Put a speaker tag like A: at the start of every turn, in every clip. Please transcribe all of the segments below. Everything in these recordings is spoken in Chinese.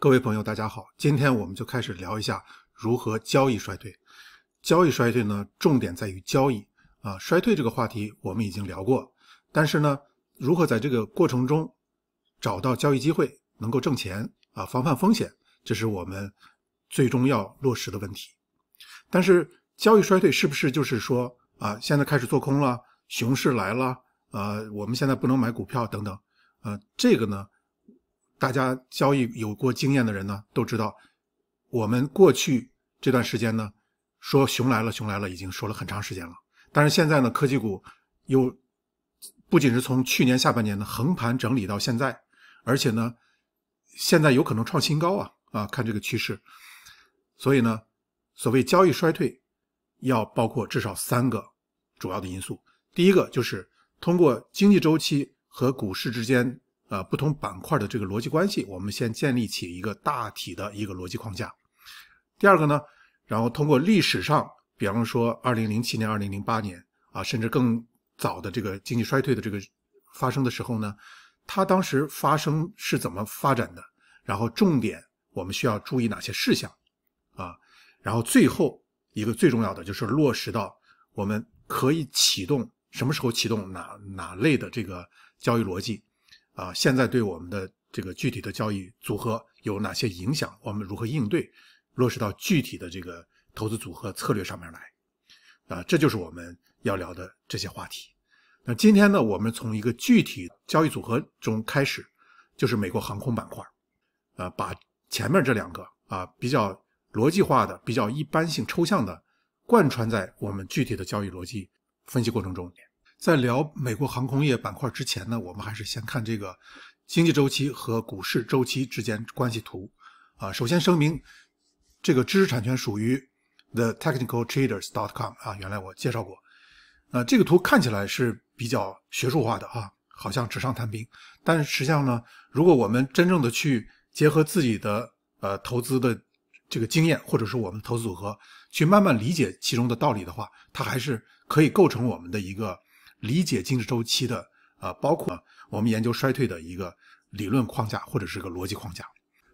A: 各位朋友，大家好，今天我们就开始聊一下如何交易衰退。交易衰退呢，重点在于交易啊。衰退这个话题我们已经聊过，但是呢，如何在这个过程中找到交易机会，能够挣钱啊，防范风险，这是我们最终要落实的问题。但是，交易衰退是不是就是说啊，现在开始做空了，熊市来了啊？我们现在不能买股票等等啊？这个呢？大家交易有过经验的人呢，都知道，我们过去这段时间呢，说熊来了，熊来了，已经说了很长时间了。但是现在呢，科技股又不仅是从去年下半年的横盘整理到现在，而且呢，现在有可能创新高啊啊！看这个趋势，所以呢，所谓交易衰退，要包括至少三个主要的因素。第一个就是通过经济周期和股市之间。呃，不同板块的这个逻辑关系，我们先建立起一个大体的一个逻辑框架。第二个呢，然后通过历史上，比方说二零零七年、二零零八年啊，甚至更早的这个经济衰退的这个发生的时候呢，它当时发生是怎么发展的？然后重点我们需要注意哪些事项啊？然后最后一个最重要的就是落实到我们可以启动什么时候启动哪哪类的这个交易逻辑。啊，现在对我们的这个具体的交易组合有哪些影响？我们如何应对？落实到具体的这个投资组合策略上面来，啊，这就是我们要聊的这些话题。那今天呢，我们从一个具体交易组合中开始，就是美国航空板块，啊，把前面这两个啊比较逻辑化的、比较一般性抽象的，贯穿在我们具体的交易逻辑分析过程中。在聊美国航空业板块之前呢，我们还是先看这个经济周期和股市周期之间关系图。啊，首先声明，这个知识产权属于 the technical traders dot com 啊，原来我介绍过。呃，这个图看起来是比较学术化的啊，好像纸上谈兵，但实际上呢，如果我们真正的去结合自己的呃投资的这个经验，或者是我们投资组合，去慢慢理解其中的道理的话，它还是可以构成我们的一个。理解经济周期的啊，包括我们研究衰退的一个理论框架或者是个逻辑框架。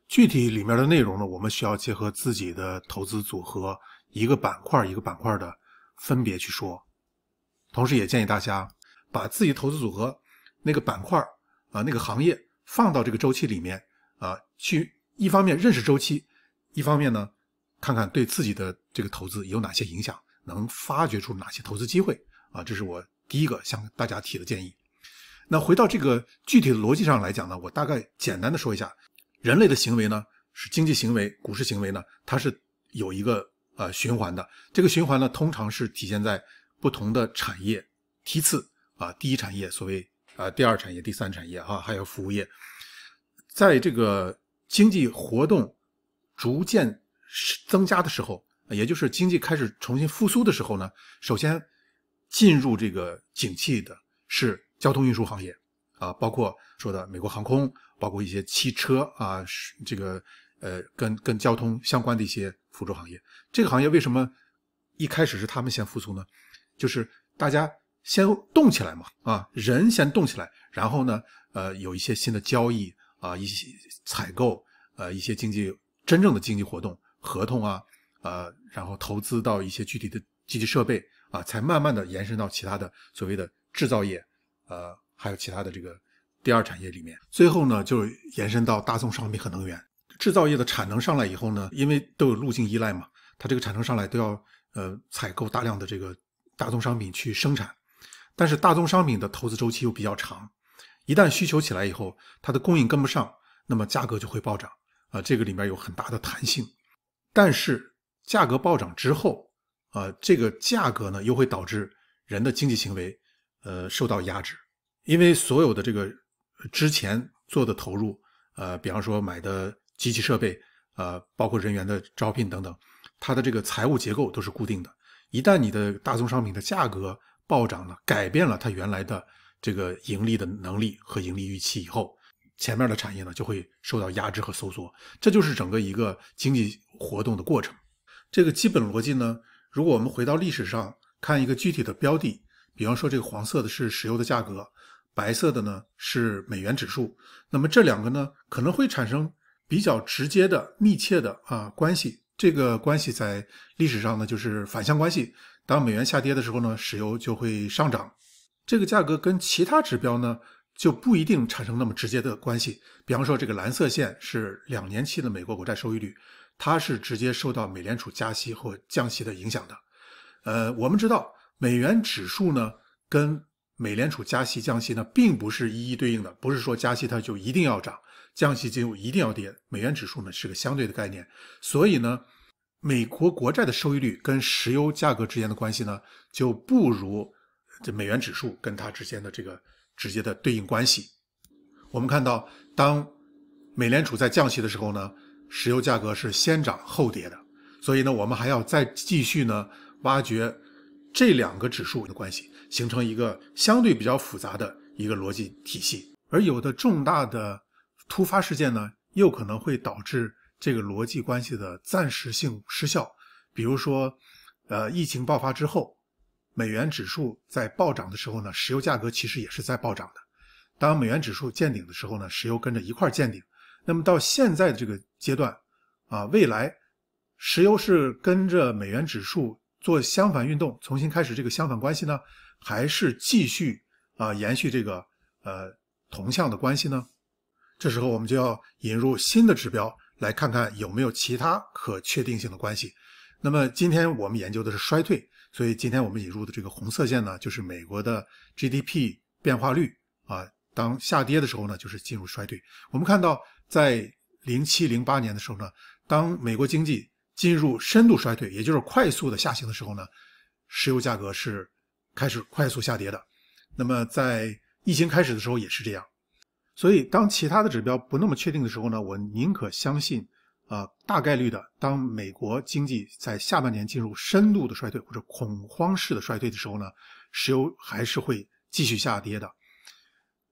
A: 具体里面的内容呢，我们需要结合自己的投资组合，一个板块一个板块的分别去说。同时，也建议大家把自己投资组合那个板块啊，那个行业放到这个周期里面啊，去一方面认识周期，一方面呢，看看对自己的这个投资有哪些影响，能发掘出哪些投资机会啊。这是我。第一个向大家提的建议，那回到这个具体的逻辑上来讲呢，我大概简单的说一下，人类的行为呢是经济行为、股市行为呢，它是有一个呃循环的。这个循环呢，通常是体现在不同的产业梯次啊，第一产业、所谓啊第二产业、第三产业啊，还有服务业，在这个经济活动逐渐增加的时候，也就是经济开始重新复苏的时候呢，首先。进入这个景气的是交通运输行业，啊，包括说的美国航空，包括一些汽车啊，这个呃，跟跟交通相关的一些辅助行业。这个行业为什么一开始是他们先复苏呢？就是大家先动起来嘛，啊，人先动起来，然后呢，呃，有一些新的交易啊，一些采购，呃，一些经济真正的经济活动，合同啊，呃，然后投资到一些具体的机器设备。啊，才慢慢的延伸到其他的所谓的制造业，呃，还有其他的这个第二产业里面。最后呢，就延伸到大宗商品和能源制造业的产能上来以后呢，因为都有路径依赖嘛，它这个产能上来都要呃采购大量的这个大宗商品去生产，但是大宗商品的投资周期又比较长，一旦需求起来以后，它的供应跟不上，那么价格就会暴涨啊，这个里面有很大的弹性。但是价格暴涨之后。呃，这个价格呢，又会导致人的经济行为，呃，受到压制，因为所有的这个之前做的投入，呃，比方说买的机器设备，呃，包括人员的招聘等等，它的这个财务结构都是固定的。一旦你的大宗商品的价格暴涨了，改变了它原来的这个盈利的能力和盈利预期以后，前面的产业呢就会受到压制和收缩，这就是整个一个经济活动的过程。这个基本逻辑呢？如果我们回到历史上看一个具体的标的，比方说这个黄色的是石油的价格，白色的呢是美元指数，那么这两个呢可能会产生比较直接的、密切的啊关系。这个关系在历史上呢就是反向关系，当美元下跌的时候呢，石油就会上涨。这个价格跟其他指标呢就不一定产生那么直接的关系。比方说这个蓝色线是两年期的美国国债收益率。它是直接受到美联储加息或降息的影响的。呃，我们知道美元指数呢跟美联储加息降息呢并不是一一对应的，不是说加息它就一定要涨，降息就一定要跌。美元指数呢是个相对的概念，所以呢，美国国债的收益率跟石油价格之间的关系呢就不如这美元指数跟它之间的这个直接的对应关系。我们看到，当美联储在降息的时候呢。石油价格是先涨后跌的，所以呢，我们还要再继续呢挖掘这两个指数的关系，形成一个相对比较复杂的一个逻辑体系。而有的重大的突发事件呢，又可能会导致这个逻辑关系的暂时性失效。比如说，呃，疫情爆发之后，美元指数在暴涨的时候呢，石油价格其实也是在暴涨的。当美元指数见顶的时候呢，石油跟着一块儿见顶。那么到现在这个。阶段啊，未来石油是跟着美元指数做相反运动，重新开始这个相反关系呢，还是继续啊延续这个呃同向的关系呢？这时候我们就要引入新的指标来看看有没有其他可确定性的关系。那么今天我们研究的是衰退，所以今天我们引入的这个红色线呢，就是美国的 GDP 变化率啊，当下跌的时候呢，就是进入衰退。我们看到在。零七零八年的时候呢，当美国经济进入深度衰退，也就是快速的下行的时候呢，石油价格是开始快速下跌的。那么在疫情开始的时候也是这样。所以当其他的指标不那么确定的时候呢，我宁可相信，呃，大概率的，当美国经济在下半年进入深度的衰退或者恐慌式的衰退的时候呢，石油还是会继续下跌的。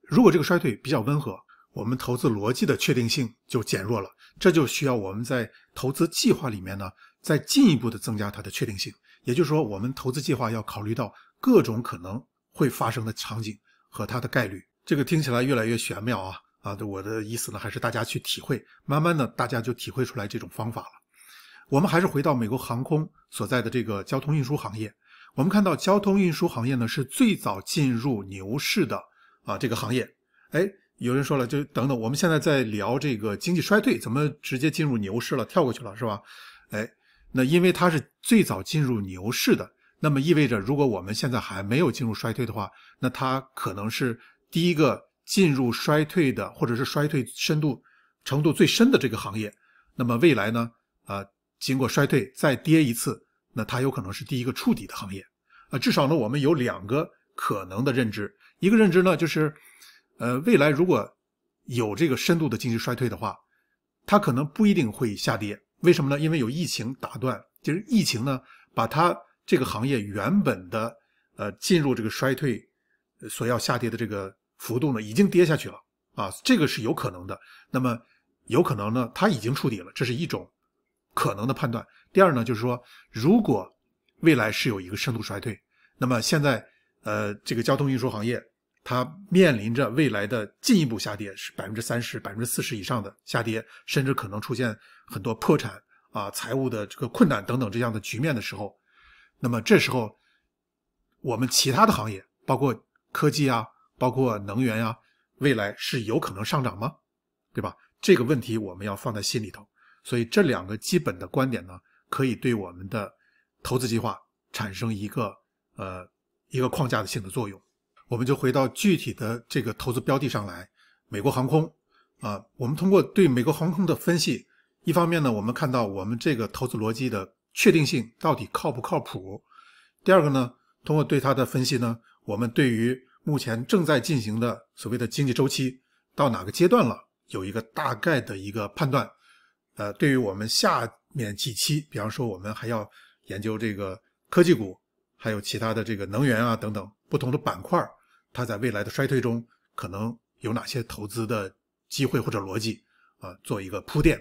A: 如果这个衰退比较温和。我们投资逻辑的确定性就减弱了，这就需要我们在投资计划里面呢，再进一步的增加它的确定性。也就是说，我们投资计划要考虑到各种可能会发生的场景和它的概率。这个听起来越来越玄妙啊！啊，我的意思呢，还是大家去体会，慢慢的大家就体会出来这种方法了。我们还是回到美国航空所在的这个交通运输行业，我们看到交通运输行业呢是最早进入牛市的啊这个行业，哎。有人说了，就等等，我们现在在聊这个经济衰退，怎么直接进入牛市了，跳过去了，是吧？哎，那因为它是最早进入牛市的，那么意味着如果我们现在还没有进入衰退的话，那它可能是第一个进入衰退的，或者是衰退深度程度最深的这个行业。那么未来呢？啊，经过衰退再跌一次，那它有可能是第一个触底的行业。啊，至少呢，我们有两个可能的认知，一个认知呢就是。呃，未来如果有这个深度的经济衰退的话，它可能不一定会下跌。为什么呢？因为有疫情打断，就是疫情呢，把它这个行业原本的呃进入这个衰退所要下跌的这个幅度呢，已经跌下去了啊，这个是有可能的。那么有可能呢，它已经触底了，这是一种可能的判断。第二呢，就是说，如果未来是有一个深度衰退，那么现在呃这个交通运输行业。它面临着未来的进一步下跌，是百分之三十、百分之四十以上的下跌，甚至可能出现很多破产啊、财务的这个困难等等这样的局面的时候，那么这时候，我们其他的行业，包括科技啊、包括能源啊，未来是有可能上涨吗？对吧？这个问题我们要放在心里头。所以，这两个基本的观点呢，可以对我们的投资计划产生一个呃一个框架的性的作用。我们就回到具体的这个投资标的上来，美国航空啊，我们通过对美国航空的分析，一方面呢，我们看到我们这个投资逻辑的确定性到底靠不靠谱；第二个呢，通过对它的分析呢，我们对于目前正在进行的所谓的经济周期到哪个阶段了有一个大概的一个判断。呃，对于我们下面几期，比方说我们还要研究这个科技股，还有其他的这个能源啊等等不同的板块。它在未来的衰退中可能有哪些投资的机会或者逻辑啊？做一个铺垫。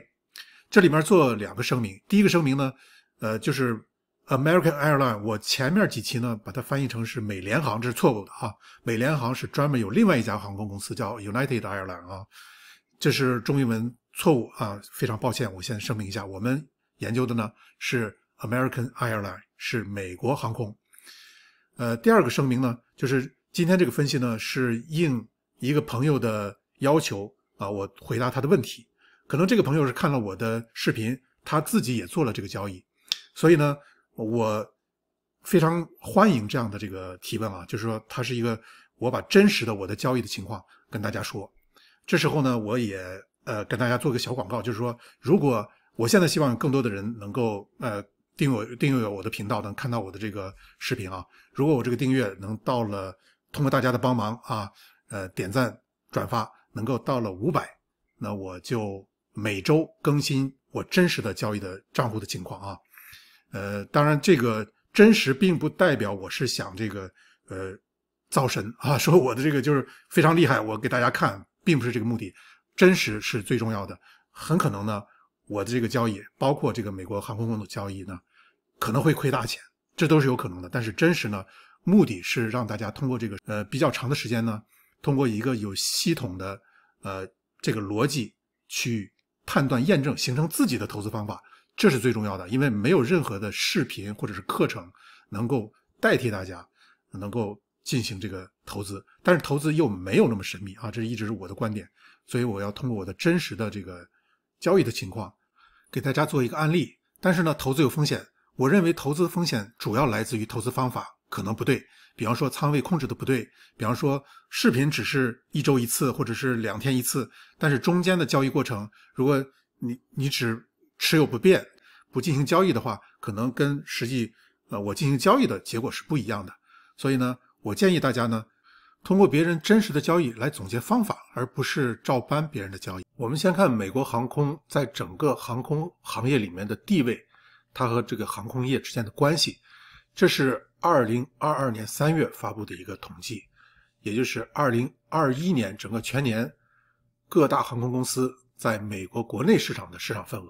A: 这里面做两个声明。第一个声明呢，呃，就是 American Airlines。我前面几期呢把它翻译成是美联航，这是错误的啊。美联航是专门有另外一家航空公司叫 United Airlines 啊，这是中英文错误啊，非常抱歉，我先声明一下。我们研究的呢是 American Airlines，是美国航空。呃，第二个声明呢就是。今天这个分析呢，是应一个朋友的要求啊，我回答他的问题。可能这个朋友是看了我的视频，他自己也做了这个交易，所以呢，我非常欢迎这样的这个提问啊，就是说他是一个我把真实的我的交易的情况跟大家说。这时候呢，我也呃跟大家做个小广告，就是说，如果我现在希望更多的人能够呃订阅订阅我的频道，能看到我的这个视频啊，如果我这个订阅能到了。通过大家的帮忙啊，呃，点赞转发能够到了五百，那我就每周更新我真实的交易的账户的情况啊，呃，当然这个真实并不代表我是想这个呃造神啊，说我的这个就是非常厉害，我给大家看，并不是这个目的，真实是最重要的。很可能呢，我的这个交易，包括这个美国航空公司交易呢，可能会亏大钱，这都是有可能的。但是真实呢？目的是让大家通过这个呃比较长的时间呢，通过一个有系统的呃这个逻辑去判断验证，形成自己的投资方法，这是最重要的，因为没有任何的视频或者是课程能够代替大家能够进行这个投资。但是投资又没有那么神秘啊，这一直是我的观点，所以我要通过我的真实的这个交易的情况给大家做一个案例。但是呢，投资有风险，我认为投资风险主要来自于投资方法。可能不对，比方说仓位控制的不对，比方说视频只是一周一次，或者是两天一次，但是中间的交易过程，如果你你只持有不变，不进行交易的话，可能跟实际呃我进行交易的结果是不一样的。所以呢，我建议大家呢，通过别人真实的交易来总结方法，而不是照搬别人的交易。我们先看美国航空在整个航空行业里面的地位，它和这个航空业之间的关系。这是二零二二年三月发布的一个统计，也就是二零二一年整个全年各大航空公司在美国国内市场的市场份额。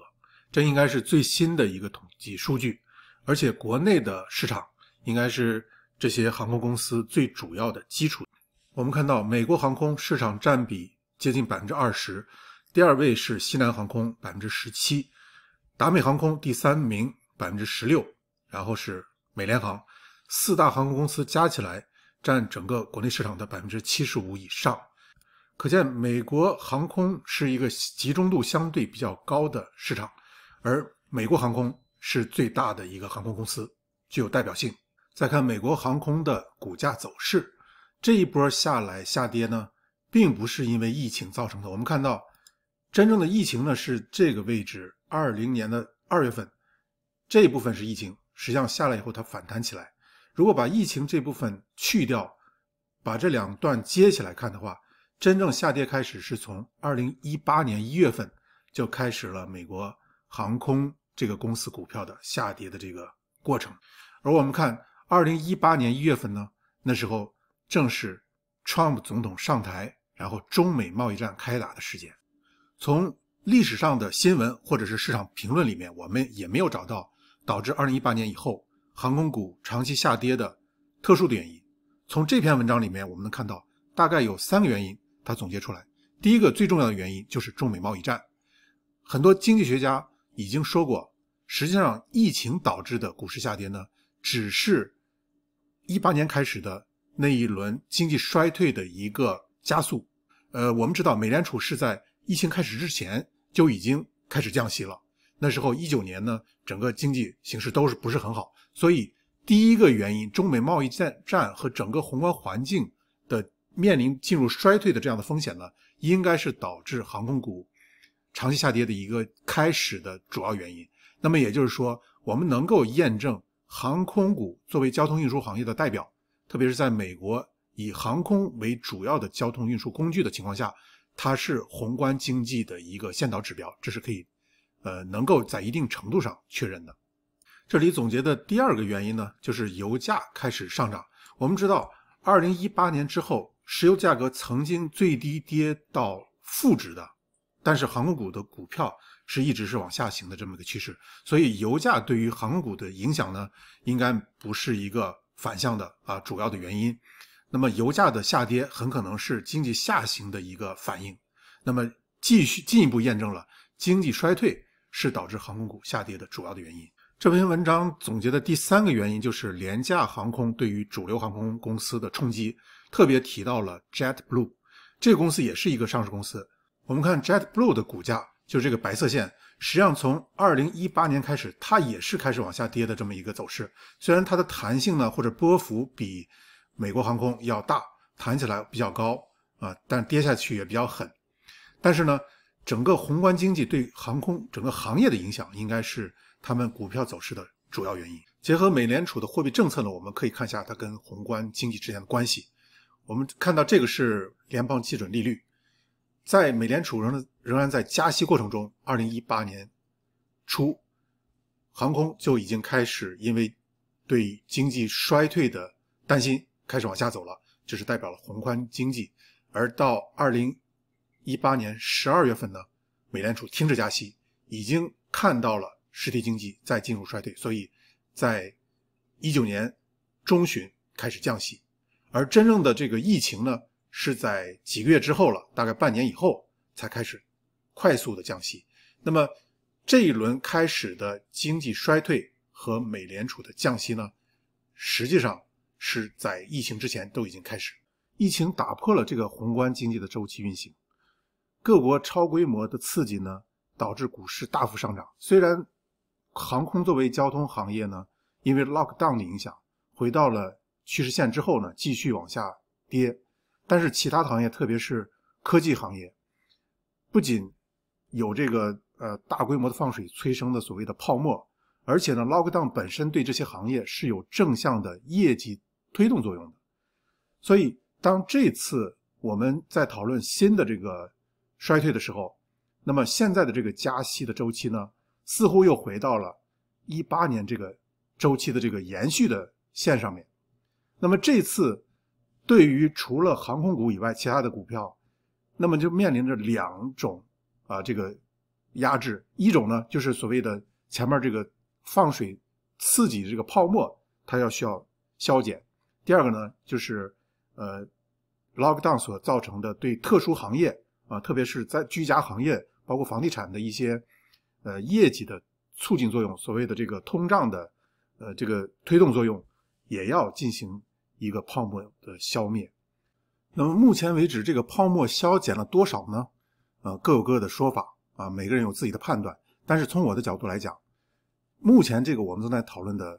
A: 这应该是最新的一个统计数据，而且国内的市场应该是这些航空公司最主要的基础。我们看到，美国航空市场占比接近百分之二十，第二位是西南航空百分之十七，达美航空第三名百分之十六，然后是。美联航，四大航空公司加起来占整个国内市场的百分之七十五以上，可见美国航空是一个集中度相对比较高的市场，而美国航空是最大的一个航空公司，具有代表性。再看美国航空的股价走势，这一波下来下跌呢，并不是因为疫情造成的。我们看到，真正的疫情呢是这个位置，二零年的二月份，这一部分是疫情。实际上下来以后，它反弹起来。如果把疫情这部分去掉，把这两段接起来看的话，真正下跌开始是从二零一八年一月份就开始了美国航空这个公司股票的下跌的这个过程。而我们看二零一八年一月份呢，那时候正是 Trump 总统上台，然后中美贸易战开打的时间。从历史上的新闻或者是市场评论里面，我们也没有找到。导致二零一八年以后航空股长期下跌的特殊的原因，从这篇文章里面我们能看到，大概有三个原因，他总结出来。第一个最重要的原因就是中美贸易战。很多经济学家已经说过，实际上疫情导致的股市下跌呢，只是一八年开始的那一轮经济衰退的一个加速。呃，我们知道美联储是在疫情开始之前就已经开始降息了。那时候一九年呢，整个经济形势都是不是很好，所以第一个原因，中美贸易战战和整个宏观环境的面临进入衰退的这样的风险呢，应该是导致航空股长期下跌的一个开始的主要原因。那么也就是说，我们能够验证航空股作为交通运输行业的代表，特别是在美国以航空为主要的交通运输工具的情况下，它是宏观经济的一个先导指标，这是可以。呃，能够在一定程度上确认的，这里总结的第二个原因呢，就是油价开始上涨。我们知道，二零一八年之后，石油价格曾经最低跌到负值的，但是航空股的股票是一直是往下行的这么一个趋势，所以油价对于航空股的影响呢，应该不是一个反向的啊主要的原因。那么油价的下跌很可能是经济下行的一个反应，那么继续进一步验证了经济衰退。是导致航空股下跌的主要的原因。这篇文章总结的第三个原因就是廉价航空对于主流航空公司的冲击，特别提到了 JetBlue，这个公司也是一个上市公司。我们看 JetBlue 的股价，就这个白色线，实际上从二零一八年开始，它也是开始往下跌的这么一个走势。虽然它的弹性呢，或者波幅比美国航空要大，弹起来比较高啊，但跌下去也比较狠。但是呢。整个宏观经济对航空整个行业的影响，应该是他们股票走势的主要原因。结合美联储的货币政策呢，我们可以看一下它跟宏观经济之间的关系。我们看到这个是联邦基准利率，在美联储仍仍然在加息过程中，二零一八年初，航空就已经开始因为对经济衰退的担心开始往下走了，这是代表了宏观经济。而到二零。一八年十二月份呢，美联储停止加息，已经看到了实体经济在进入衰退，所以，在一九年中旬开始降息，而真正的这个疫情呢，是在几个月之后了，大概半年以后才开始快速的降息。那么这一轮开始的经济衰退和美联储的降息呢，实际上是在疫情之前都已经开始，疫情打破了这个宏观经济的周期运行。各国超规模的刺激呢，导致股市大幅上涨。虽然航空作为交通行业呢，因为 lockdown 的影响，回到了趋势线之后呢，继续往下跌。但是其他行业，特别是科技行业，不仅有这个呃大规模的放水催生的所谓的泡沫，而且呢，lockdown 本身对这些行业是有正向的业绩推动作用的。所以当这次我们在讨论新的这个。衰退的时候，那么现在的这个加息的周期呢，似乎又回到了一八年这个周期的这个延续的线上面。那么这次对于除了航空股以外其他的股票，那么就面临着两种啊这个压制：一种呢就是所谓的前面这个放水刺激这个泡沫，它要需要消减；第二个呢就是呃 lockdown 所造成的对特殊行业。啊，特别是在居家行业，包括房地产的一些呃业绩的促进作用，所谓的这个通胀的呃这个推动作用，也要进行一个泡沫的消灭。那么目前为止，这个泡沫消减了多少呢？呃，各有各的说法啊，每个人有自己的判断。但是从我的角度来讲，目前这个我们正在讨论的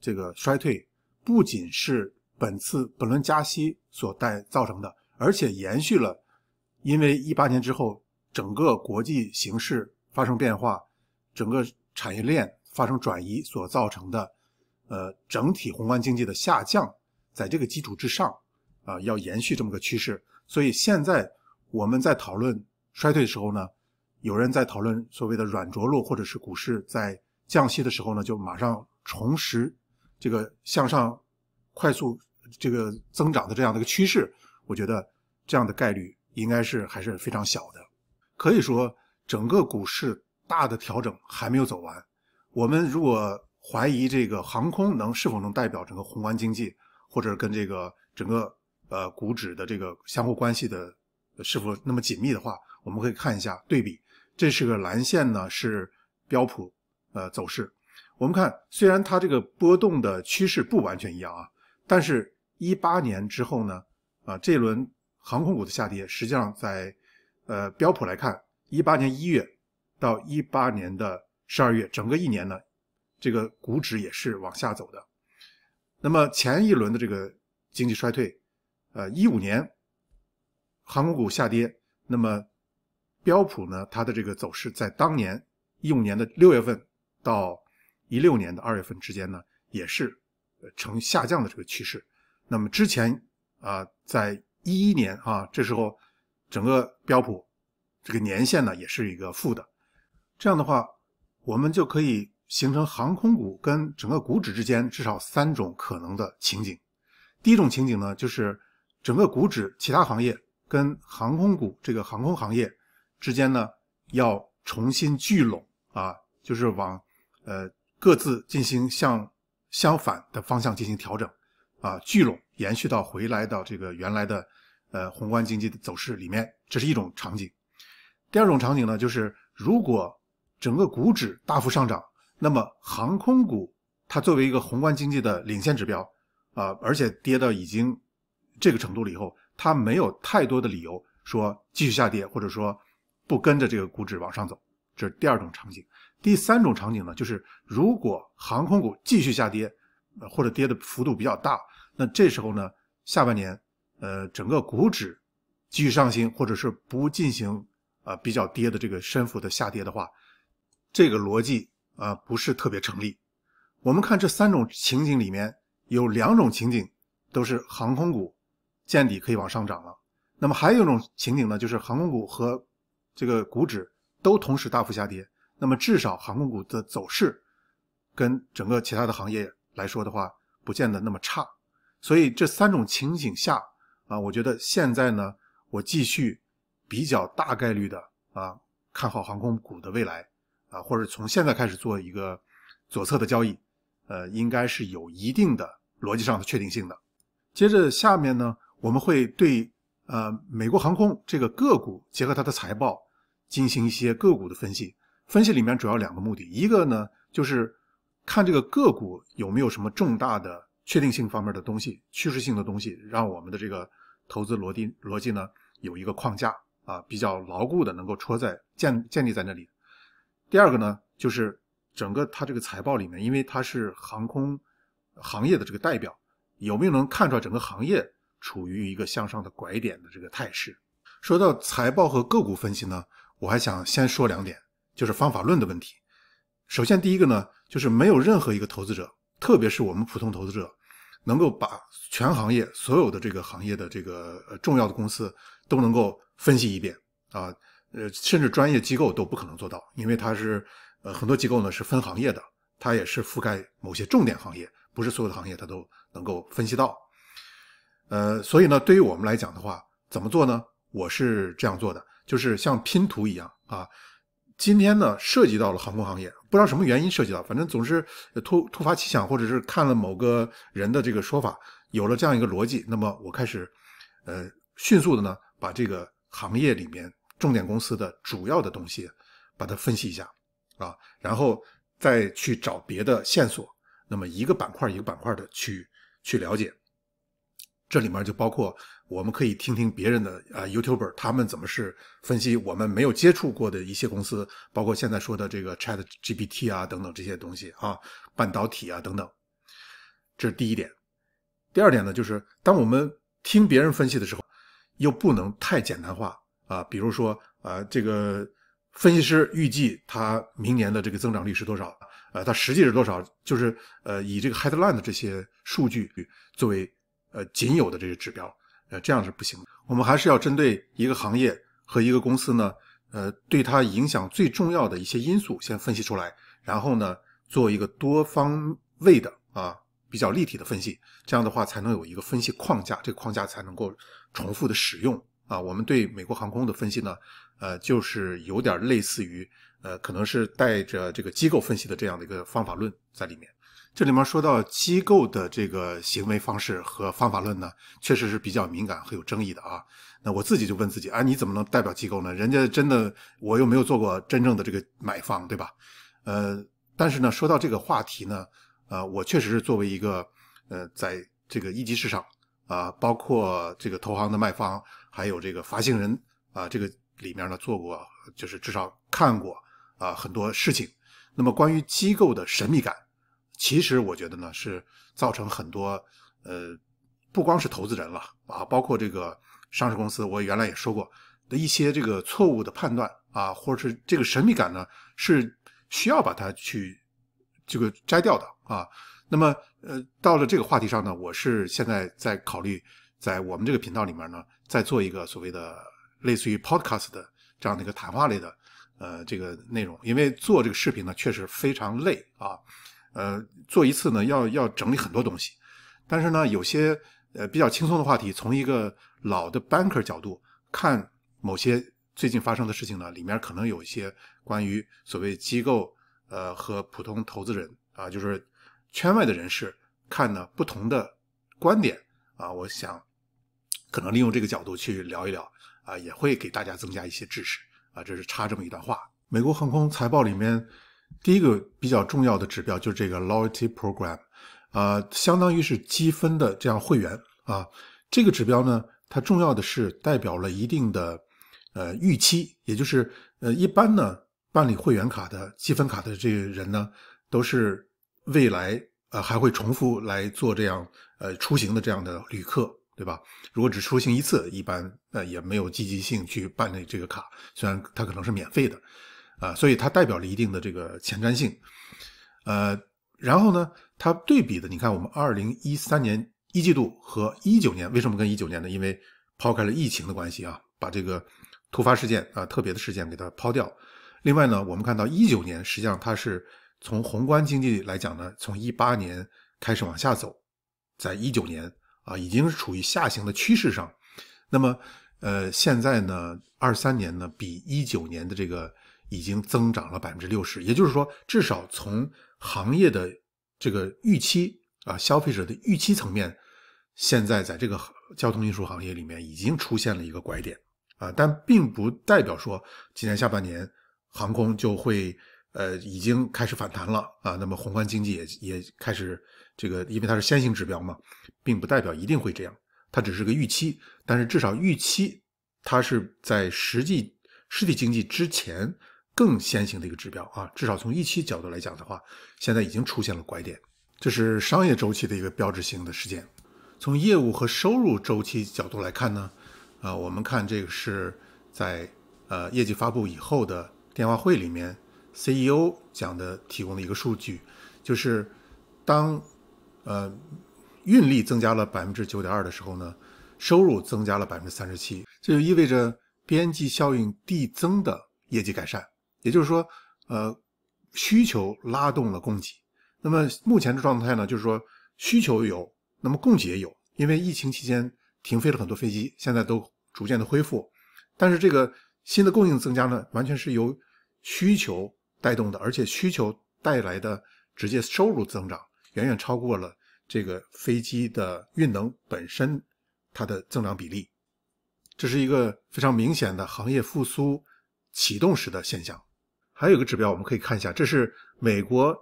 A: 这个衰退，不仅是本次本轮加息所带造成的，而且延续了。因为一八年之后，整个国际形势发生变化，整个产业链发生转移所造成的，呃，整体宏观经济的下降，在这个基础之上，啊，要延续这么个趋势。所以现在我们在讨论衰退的时候呢，有人在讨论所谓的软着陆，或者是股市在降息的时候呢，就马上重拾这个向上、快速这个增长的这样的一个趋势。我觉得这样的概率。应该是还是非常小的，可以说整个股市大的调整还没有走完。我们如果怀疑这个航空能是否能代表整个宏观经济，或者跟这个整个呃股指的这个相互关系的是否那么紧密的话，我们可以看一下对比。这是个蓝线呢，是标普呃走势。我们看，虽然它这个波动的趋势不完全一样啊，但是18年之后呢，啊这轮。航空股的下跌，实际上在，呃，标普来看，一八年一月到一八年的十二月，整个一年呢，这个股指也是往下走的。那么前一轮的这个经济衰退，呃，一五年，航空股下跌，那么标普呢，它的这个走势在当年一五年的六月份到一六年的二月份之间呢，也是呈下降的这个趋势。那么之前啊，在一一年啊，这时候整个标普这个年限呢也是一个负的，这样的话，我们就可以形成航空股跟整个股指之间至少三种可能的情景。第一种情景呢，就是整个股指其他行业跟航空股这个航空行业之间呢要重新聚拢啊，就是往呃各自进行向相反的方向进行调整啊，聚拢延续到回来到这个原来的。呃，宏观经济的走势里面，这是一种场景。第二种场景呢，就是如果整个股指大幅上涨，那么航空股它作为一个宏观经济的领先指标啊，而且跌到已经这个程度了以后，它没有太多的理由说继续下跌，或者说不跟着这个股指往上走。这是第二种场景。第三种场景呢，就是如果航空股继续下跌，或者跌的幅度比较大，那这时候呢，下半年。呃，整个股指继续上行，或者是不进行呃比较跌的这个深幅的下跌的话，这个逻辑啊不是特别成立。我们看这三种情景里面，有两种情景都是航空股见底可以往上涨了。那么还有一种情景呢，就是航空股和这个股指都同时大幅下跌。那么至少航空股的走势跟整个其他的行业来说的话，不见得那么差。所以这三种情景下。啊，我觉得现在呢，我继续比较大概率的啊看好航空股的未来啊，或者从现在开始做一个左侧的交易，呃，应该是有一定的逻辑上的确定性的。接着下面呢，我们会对呃美国航空这个个股结合它的财报进行一些个股的分析。分析里面主要两个目的，一个呢就是看这个个股有没有什么重大的。确定性方面的东西、趋势性的东西，让我们的这个投资逻辑逻辑呢有一个框架啊，比较牢固的能够戳在建建立在那里。第二个呢，就是整个它这个财报里面，因为它是航空行业的这个代表，有没有能看出来整个行业处于一个向上的拐点的这个态势？说到财报和个股分析呢，我还想先说两点，就是方法论的问题。首先，第一个呢，就是没有任何一个投资者，特别是我们普通投资者。能够把全行业所有的这个行业的这个重要的公司都能够分析一遍啊，呃，甚至专业机构都不可能做到，因为它是呃很多机构呢是分行业的，它也是覆盖某些重点行业，不是所有的行业它都能够分析到，呃，所以呢，对于我们来讲的话，怎么做呢？我是这样做的，就是像拼图一样啊。今天呢，涉及到了航空行业，不知道什么原因涉及到，反正总是突突发奇想，或者是看了某个人的这个说法，有了这样一个逻辑，那么我开始，呃，迅速的呢，把这个行业里面重点公司的主要的东西，把它分析一下，啊，然后再去找别的线索，那么一个板块一个板块的去去了解。这里面就包括我们可以听听别人的啊，YouTuber 他们怎么是分析我们没有接触过的一些公司，包括现在说的这个 ChatGPT 啊等等这些东西啊，半导体啊等等。这是第一点。第二点呢，就是当我们听别人分析的时候，又不能太简单化啊。比如说啊，这个分析师预计他明年的这个增长率是多少？呃，他实际是多少？就是呃，以这个 h e a d l i n e 的这些数据作为。呃，仅有的这些指标，呃，这样是不行的。我们还是要针对一个行业和一个公司呢，呃，对它影响最重要的一些因素先分析出来，然后呢，做一个多方位的啊，比较立体的分析，这样的话才能有一个分析框架，这个框架才能够重复的使用啊。我们对美国航空的分析呢，呃，就是有点类似于呃，可能是带着这个机构分析的这样的一个方法论在里面。这里面说到机构的这个行为方式和方法论呢，确实是比较敏感和有争议的啊。那我自己就问自己，啊，你怎么能代表机构呢？人家真的，我又没有做过真正的这个买方，对吧？呃，但是呢，说到这个话题呢，呃，我确实是作为一个呃，在这个一级市场啊，包括这个投行的卖方，还有这个发行人啊，这个里面呢做过，就是至少看过啊很多事情。那么关于机构的神秘感。其实我觉得呢，是造成很多呃，不光是投资人了啊，包括这个上市公司，我原来也说过的一些这个错误的判断啊，或者是这个神秘感呢，是需要把它去这个摘掉的啊。那么呃，到了这个话题上呢，我是现在在考虑，在我们这个频道里面呢，再做一个所谓的类似于 podcast 的这样的一个谈话类的呃这个内容，因为做这个视频呢，确实非常累啊。呃，做一次呢，要要整理很多东西，但是呢，有些呃比较轻松的话题，从一个老的 banker 角度看某些最近发生的事情呢，里面可能有一些关于所谓机构呃和普通投资人啊，就是圈外的人士看呢不同的观点啊，我想可能利用这个角度去聊一聊啊，也会给大家增加一些知识啊，这是插这么一段话。美国航空财报里面。第一个比较重要的指标就是这个 loyalty program，啊，相当于是积分的这样会员啊。这个指标呢，它重要的是代表了一定的呃预期，也就是呃一般呢办理会员卡的积分卡的这个人呢，都是未来呃还会重复来做这样呃出行的这样的旅客，对吧？如果只出行一次，一般呃也没有积极性去办理这个卡，虽然它可能是免费的。啊，所以它代表了一定的这个前瞻性，呃，然后呢，它对比的，你看我们二零一三年一季度和一九年，为什么跟一九年呢？因为抛开了疫情的关系啊，把这个突发事件啊、特别的事件给它抛掉。另外呢，我们看到一九年，实际上它是从宏观经济来讲呢，从一八年开始往下走，在一九年啊，已经是处于下行的趋势上。那么，呃，现在呢，二三年呢，比一九年的这个。已经增长了百分之六十，也就是说，至少从行业的这个预期啊，消费者的预期层面，现在在这个交通运输行业里面已经出现了一个拐点啊，但并不代表说今年下半年航空就会呃已经开始反弹了啊。那么宏观经济也也开始这个，因为它是先行指标嘛，并不代表一定会这样，它只是个预期。但是至少预期，它是在实际实体经济之前。更先行的一个指标啊，至少从预期角度来讲的话，现在已经出现了拐点，这是商业周期的一个标志性的事件。从业务和收入周期角度来看呢，啊，我们看这个是，在呃业绩发布以后的电话会里面，CEO 讲的提供的一个数据，就是当呃运力增加了百分之九点二的时候呢，收入增加了百分之三十七，这就意味着边际效应递增的业绩改善。也就是说，呃，需求拉动了供给。那么目前的状态呢，就是说需求有，那么供给也有。因为疫情期间停飞了很多飞机，现在都逐渐的恢复。但是这个新的供应增加呢，完全是由需求带动的，而且需求带来的直接收入增长远远超过了这个飞机的运能本身它的增长比例。这是一个非常明显的行业复苏启动时的现象。还有一个指标，我们可以看一下，这是美国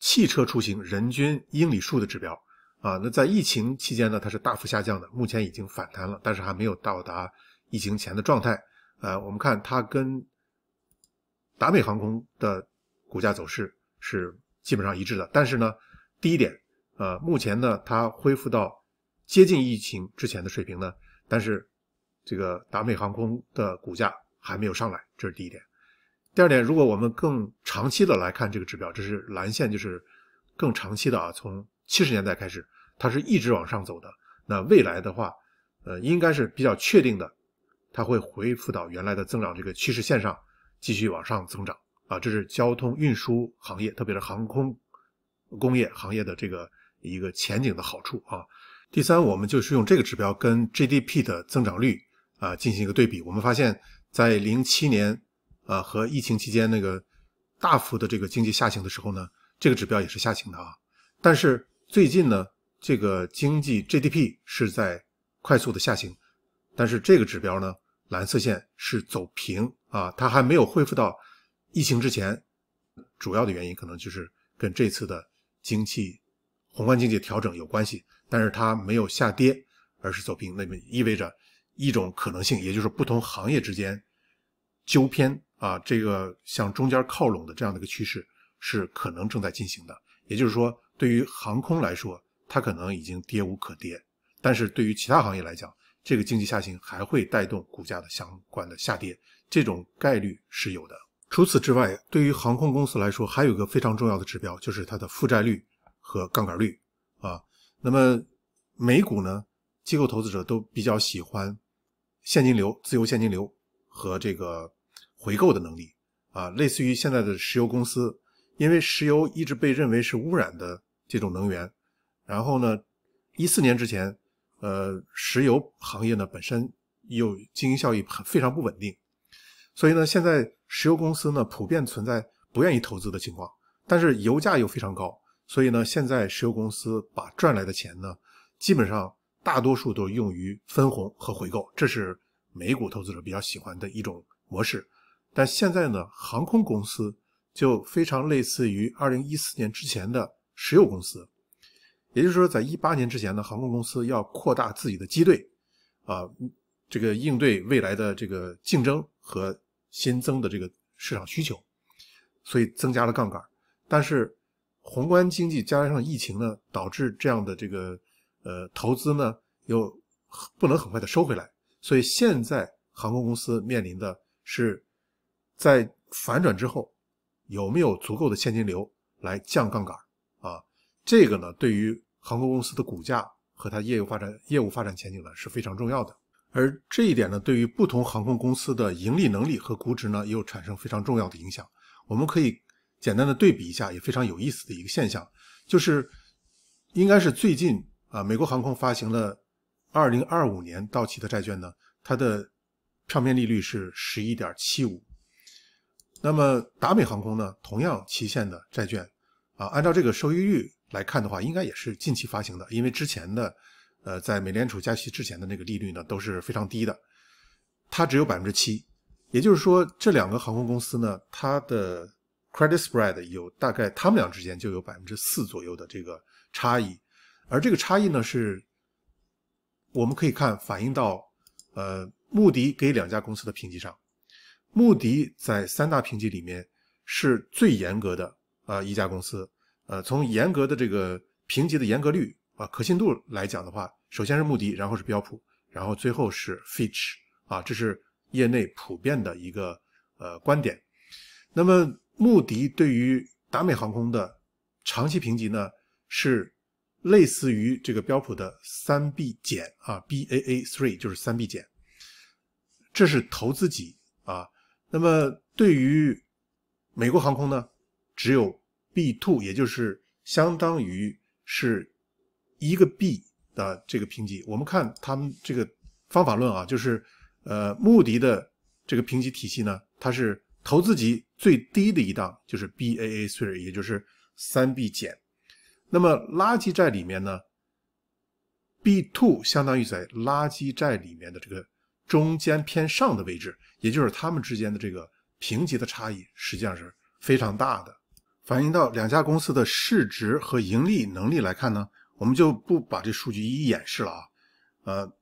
A: 汽车出行人均英里数的指标啊。那在疫情期间呢，它是大幅下降的，目前已经反弹了，但是还没有到达疫情前的状态。呃，我们看它跟达美航空的股价走势是基本上一致的。但是呢，第一点，呃，目前呢它恢复到接近疫情之前的水平呢，但是这个达美航空的股价还没有上来，这是第一点。第二点，如果我们更长期的来看这个指标，这是蓝线，就是更长期的啊，从七十年代开始，它是一直往上走的。那未来的话，呃，应该是比较确定的，它会恢复到原来的增长这个趋势线上，继续往上增长啊。这是交通运输行业，特别是航空工业行业的这个一个前景的好处啊。第三，我们就是用这个指标跟 GDP 的增长率啊进行一个对比，我们发现，在零七年。啊，和疫情期间那个大幅的这个经济下行的时候呢，这个指标也是下行的啊。但是最近呢，这个经济 GDP 是在快速的下行，但是这个指标呢，蓝色线是走平啊，它还没有恢复到疫情之前。主要的原因可能就是跟这次的经济宏观经济调整有关系，但是它没有下跌，而是走平，那么意味着一种可能性，也就是不同行业之间纠偏。啊，这个向中间靠拢的这样的一个趋势是可能正在进行的。也就是说，对于航空来说，它可能已经跌无可跌；但是对于其他行业来讲，这个经济下行还会带动股价的相关的下跌，这种概率是有的。除此之外，对于航空公司来说，还有个非常重要的指标，就是它的负债率和杠杆率。啊，那么美股呢，机构投资者都比较喜欢现金流、自由现金流和这个。回购的能力啊，类似于现在的石油公司，因为石油一直被认为是污染的这种能源。然后呢，一四年之前，呃，石油行业呢本身又经营效益很非常不稳定，所以呢，现在石油公司呢普遍存在不愿意投资的情况。但是油价又非常高，所以呢，现在石油公司把赚来的钱呢，基本上大多数都用于分红和回购，这是美股投资者比较喜欢的一种模式。但现在呢，航空公司就非常类似于二零一四年之前的石油公司，也就是说，在一八年之前呢，航空公司要扩大自己的机队，啊，这个应对未来的这个竞争和新增的这个市场需求，所以增加了杠杆。但是，宏观经济加上疫情呢，导致这样的这个呃投资呢又不能很快的收回来，所以现在航空公司面临的是。在反转之后，有没有足够的现金流来降杠杆啊？这个呢，对于航空公司的股价和它业务发展、业务发展前景呢是非常重要的。而这一点呢，对于不同航空公司的盈利能力和估值呢，又产生非常重要的影响。我们可以简单的对比一下，也非常有意思的一个现象，就是应该是最近啊，美国航空发行了二零二五年到期的债券呢，它的票面利率是十一点七五。那么达美航空呢，同样期限的债券，啊，按照这个收益率来看的话，应该也是近期发行的，因为之前的，呃，在美联储加息之前的那个利率呢都是非常低的，它只有百分之七，也就是说这两个航空公司呢，它的 credit spread 有大概他们俩之间就有百分之四左右的这个差异，而这个差异呢，是我们可以看反映到，呃，穆迪给两家公司的评级上。穆迪在三大评级里面是最严格的啊一家公司，呃，从严格的这个评级的严格率啊可信度来讲的话，首先是穆迪，然后是标普，然后最后是 Fitch 啊，这是业内普遍的一个呃观点。那么穆迪对于达美航空的长期评级呢，是类似于这个标普的三 B 减啊，BAA three 就是三 B 减，这是投资级啊。那么对于美国航空呢，只有 B two，也就是相当于是一个 B 的这个评级。我们看他们这个方法论啊，就是呃穆迪的这个评级体系呢，它是投资级最低的一档，就是 BAA three，也就是三 B 减。那么垃圾债里面呢，B two 相当于在垃圾债里面的这个。中间偏上的位置，也就是它们之间的这个评级的差异，实际上是非常大的。反映到两家公司的市值和盈利能力来看呢，我们就不把这数据一一演示了啊。呃，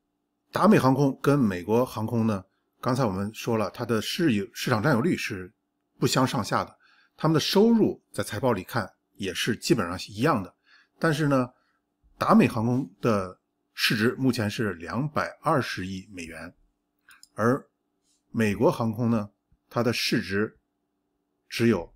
A: 达美航空跟美国航空呢，刚才我们说了，它的市有市场占有率是不相上下的，他们的收入在财报里看也是基本上一样的。但是呢，达美航空的市值目前是两百二十亿美元。而美国航空呢，它的市值只有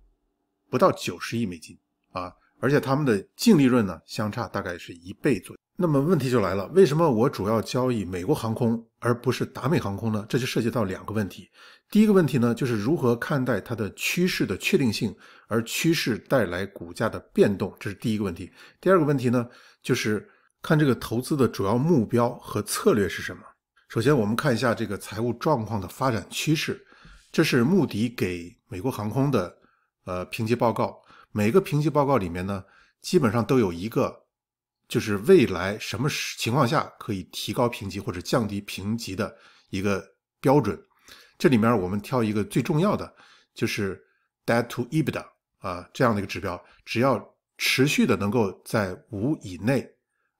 A: 不到九十亿美金啊，而且他们的净利润呢相差大概是一倍左右。那么问题就来了，为什么我主要交易美国航空而不是达美航空呢？这就涉及到两个问题。第一个问题呢，就是如何看待它的趋势的确定性，而趋势带来股价的变动，这是第一个问题。第二个问题呢，就是看这个投资的主要目标和策略是什么。首先，我们看一下这个财务状况的发展趋势。这是穆迪给美国航空的呃评级报告。每个评级报告里面呢，基本上都有一个，就是未来什么情况下可以提高评级或者降低评级的一个标准。这里面我们挑一个最重要的，就是 debt to EBITDA 啊这样的一个指标，只要持续的能够在五以内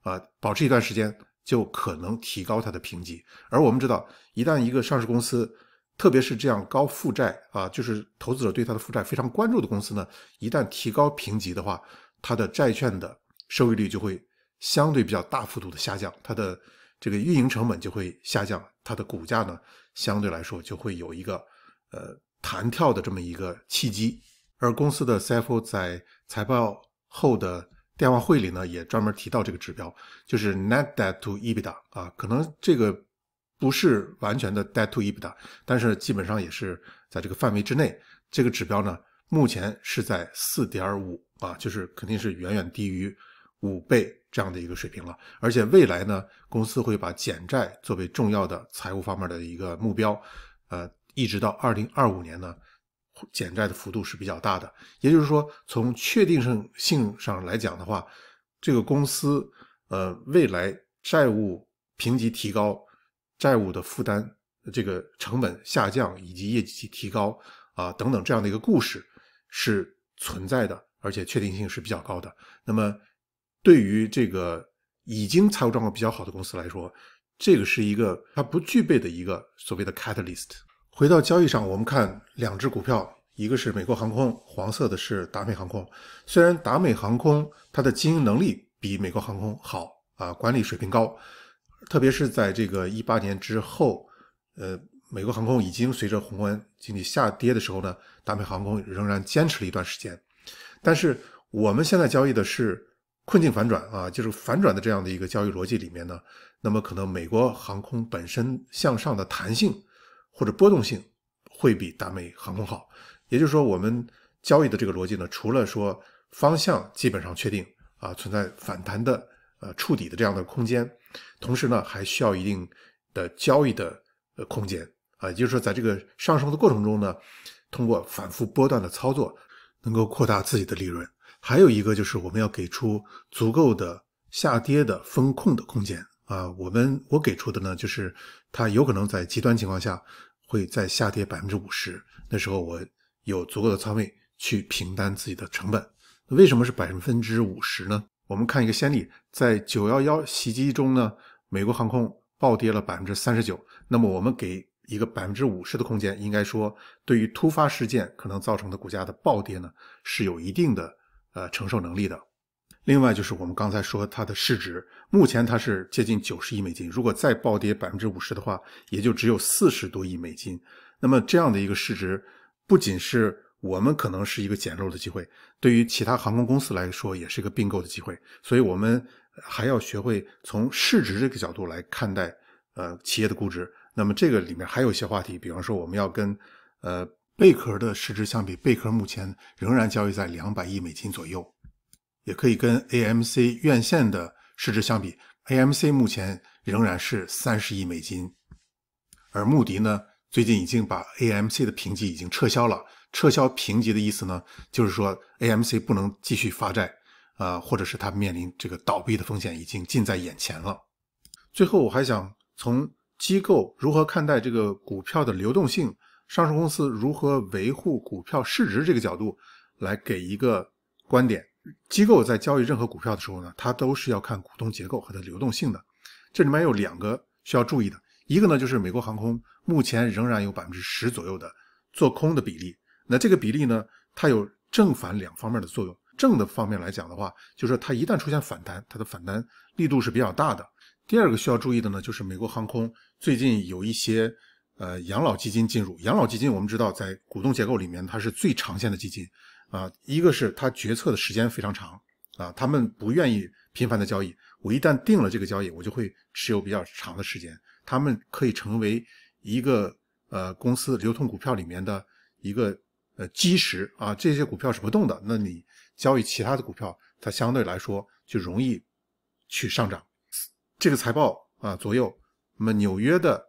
A: 啊保持一段时间。就可能提高它的评级，而我们知道，一旦一个上市公司，特别是这样高负债啊，就是投资者对它的负债非常关注的公司呢，一旦提高评级的话，它的债券的收益率就会相对比较大幅度的下降，它的这个运营成本就会下降，它的股价呢，相对来说就会有一个呃弹跳的这么一个契机，而公司的 CFO 在财报后的。电话会里呢也专门提到这个指标，就是 net debt to EBITDA 啊，可能这个不是完全的 debt to EBITDA，但是基本上也是在这个范围之内。这个指标呢目前是在四点五啊，就是肯定是远远低于五倍这样的一个水平了。而且未来呢公司会把减债作为重要的财务方面的一个目标，呃，一直到二零二五年呢。减债的幅度是比较大的，也就是说，从确定性性上来讲的话，这个公司呃未来债务评级提高、债务的负担、这个成本下降以及业绩提高啊等等这样的一个故事是存在的，而且确定性是比较高的。那么，对于这个已经财务状况比较好的公司来说，这个是一个它不具备的一个所谓的 catalyst。回到交易上，我们看两只股票，一个是美国航空，黄色的是达美航空。虽然达美航空它的经营能力比美国航空好啊，管理水平高，特别是在这个一八年之后，呃，美国航空已经随着宏观经济下跌的时候呢，达美航空仍然坚持了一段时间。但是我们现在交易的是困境反转啊，就是反转的这样的一个交易逻辑里面呢，那么可能美国航空本身向上的弹性。或者波动性会比达美航空好，也就是说，我们交易的这个逻辑呢，除了说方向基本上确定啊，存在反弹的呃触底的这样的空间，同时呢，还需要一定的交易的呃空间啊，也就是说，在这个上升的过程中呢，通过反复波段的操作，能够扩大自己的利润。还有一个就是，我们要给出足够的下跌的风控的空间啊，我们我给出的呢，就是它有可能在极端情况下。会再下跌百分之五十，那时候我有足够的仓位去平摊自己的成本。为什么是百分之五十呢？我们看一个先例，在九幺幺袭击中呢，美国航空暴跌了百分之三十九。那么我们给一个百分之五十的空间，应该说对于突发事件可能造成的股价的暴跌呢，是有一定的呃承受能力的。另外就是我们刚才说它的市值，目前它是接近九十亿美金，如果再暴跌百分之五十的话，也就只有四十多亿美金。那么这样的一个市值，不仅是我们可能是一个捡漏的机会，对于其他航空公司来说也是一个并购的机会。所以我们还要学会从市值这个角度来看待呃企业的估值。那么这个里面还有一些话题，比方说我们要跟呃贝壳的市值相比，贝壳目前仍然交易在两百亿美金左右。也可以跟 AMC 院线的市值相比，AMC 目前仍然是三十亿美金，而穆迪呢，最近已经把 AMC 的评级已经撤销了。撤销评级的意思呢，就是说 AMC 不能继续发债，啊，或者是它面临这个倒闭的风险已经近在眼前了。最后，我还想从机构如何看待这个股票的流动性，上市公司如何维护股票市值这个角度来给一个观点。机构在交易任何股票的时候呢，它都是要看股东结构和它流动性的。这里面有两个需要注意的，一个呢就是美国航空目前仍然有百分之十左右的做空的比例。那这个比例呢，它有正反两方面的作用。正的方面来讲的话，就是它一旦出现反弹，它的反弹力度是比较大的。第二个需要注意的呢，就是美国航空最近有一些呃养老基金进入。养老基金我们知道，在股东结构里面，它是最长线的基金。啊，一个是他决策的时间非常长啊，他们不愿意频繁的交易。我一旦定了这个交易，我就会持有比较长的时间。他们可以成为一个呃公司流通股票里面的一个呃基石啊，这些股票是不动的。那你交易其他的股票，它相对来说就容易去上涨。这个财报啊左右，那么纽约的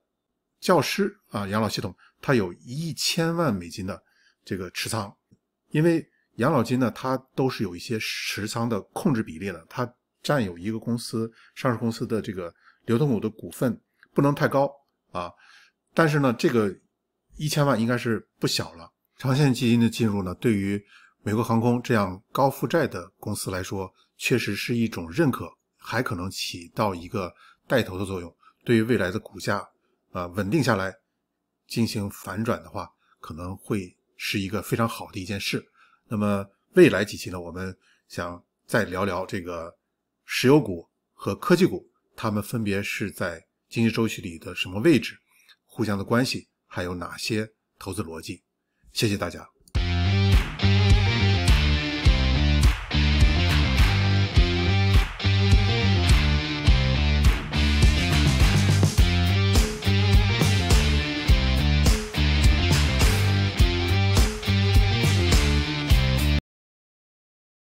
A: 教师啊养老系统，它有一千万美金的这个持仓。因为养老金呢，它都是有一些持仓的控制比例的，它占有一个公司上市公司的这个流动股的股份不能太高啊。但是呢，这个一千万应该是不小了。长线基金的进入呢，对于美国航空这样高负债的公司来说，确实是一种认可，还可能起到一个带头的作用。对于未来的股价啊稳定下来进行反转的话，可能会。是一个非常好的一件事。那么未来几期呢？我们想再聊聊这个石油股和科技股，它们分别是在经济周期里的什么位置，互相的关系，还有哪些投资逻辑？谢谢大家。